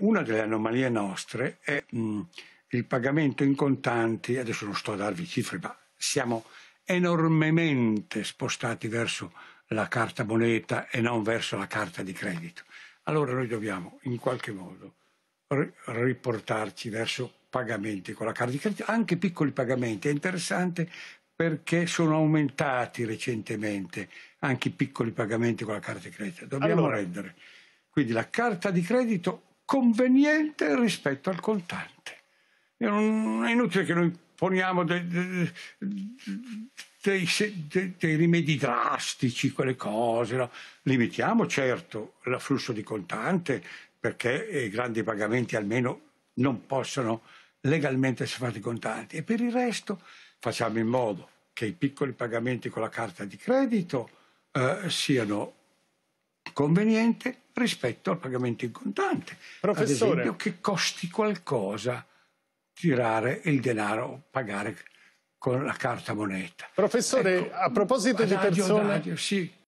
Una delle anomalie nostre è mh, mm, il pagamento in contanti, adesso non sto a darvi cifre, ma siamo enormemente spostati verso la carta moneta e non verso la carta di credito. Allora noi dobbiamo in qualche modo riportarci verso pagamenti con la carta di credito, anche piccoli pagamenti. È interessante perché sono aumentati recentemente anche i piccoli pagamenti con la carta di credito. Dobbiamo allora. rendere quindi la carta di credito conveniente rispetto al contante. Non è inutile che noi poniamo dei, dei, dei, dei rimedi drastici, quelle cose. No? Limitiamo certo l'afflusso di contante perché i grandi pagamenti almeno non possono legalmente essere fatti contanti e per il resto facciamo in modo che i piccoli pagamenti con la carta di credito eh, siano conveniente rispetto al pagamento in contante. Professore. Ad esempio, che costi qualcosa tirare il denaro, pagare con la carta moneta. Professore, ecco, a proposito di persone... Radio, sì.